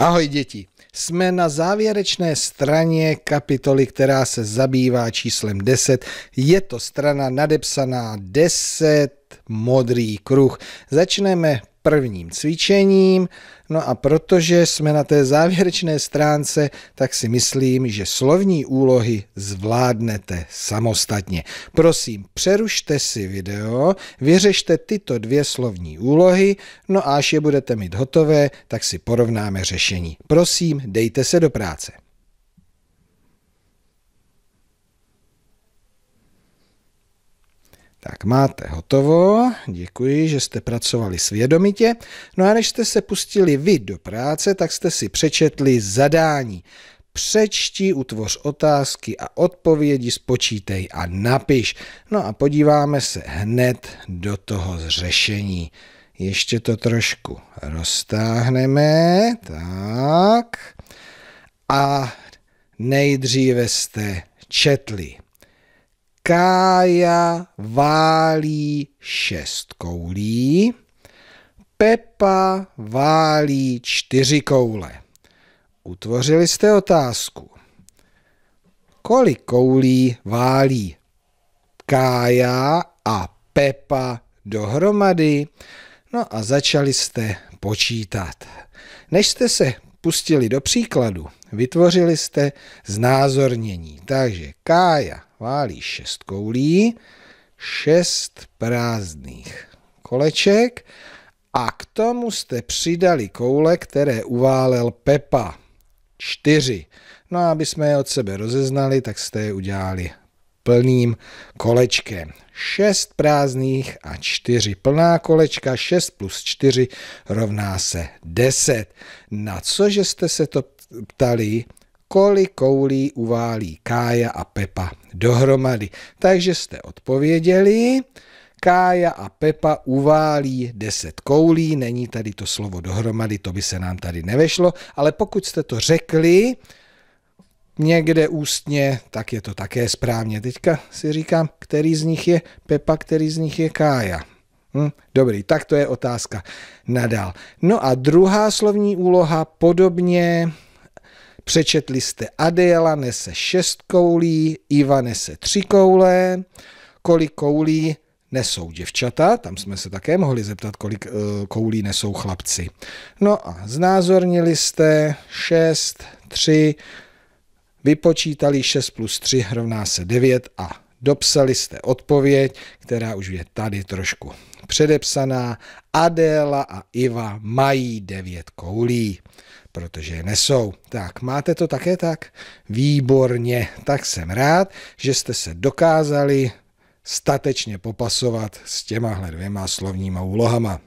Ahoj děti, jsme na závěrečné straně kapitoly, která se zabývá číslem 10. Je to strana nadepsaná 10 modrý kruh. Začneme prvním cvičením. No a protože jsme na té závěrečné stránce, tak si myslím, že slovní úlohy zvládnete samostatně. Prosím, přerušte si video, vyřešte tyto dvě slovní úlohy, no a až je budete mít hotové, tak si porovnáme řešení. Prosím, dejte se do práce. Tak máte hotovo, děkuji, že jste pracovali svědomitě. No a než jste se pustili vy do práce, tak jste si přečetli zadání. Přečti, utvoř otázky a odpovědi, spočítej a napiš. No a podíváme se hned do toho zřešení. Ještě to trošku roztáhneme, tak. A nejdříve jste četli. Kája válí šest koulí, Pepa válí čtyři koule. Utvořili jste otázku. Kolik koulí válí Kája a Pepa dohromady? No a začali jste počítat. Než jste se pustili do příkladu, vytvořili jste znázornění. Takže Kája válí šest koulí, šest prázdných koleček a k tomu jste přidali koule, které uválel Pepa. Čtyři. No a aby jsme je od sebe rozeznali, tak jste je udělali plným kolečkem. 6 prázdných a 4 plná kolečka, 6 plus 4 rovná se 10. Na cože jste se to ptali? kolik koulí uválí Kája a Pepa dohromady. Takže jste odpověděli. Kája a Pepa uválí 10 koulí, není tady to slovo dohromady, to by se nám tady nevešlo, ale pokud jste to řekli někde ústně, tak je to také správně. Teďka si říkám, který z nich je Pepa, který z nich je Kája. Hm, dobrý, tak to je otázka nadál. No a druhá slovní úloha podobně Přečetli jste Adéla nese šest koulí, Iva nese tři koule, kolik koulí nesou děvčata, tam jsme se také mohli zeptat, kolik eh, koulí nesou chlapci. No a znázornili jste šest, tři. vypočítali 6 plus 3 rovná se 9 a dopsali jste odpověď, která už je tady trošku předepsaná. Adéla a Iva mají 9 koulí protože je nesou. Tak, máte to také tak? Výborně, tak jsem rád, že jste se dokázali statečně popasovat s těmahle dvěma slovníma úlohama.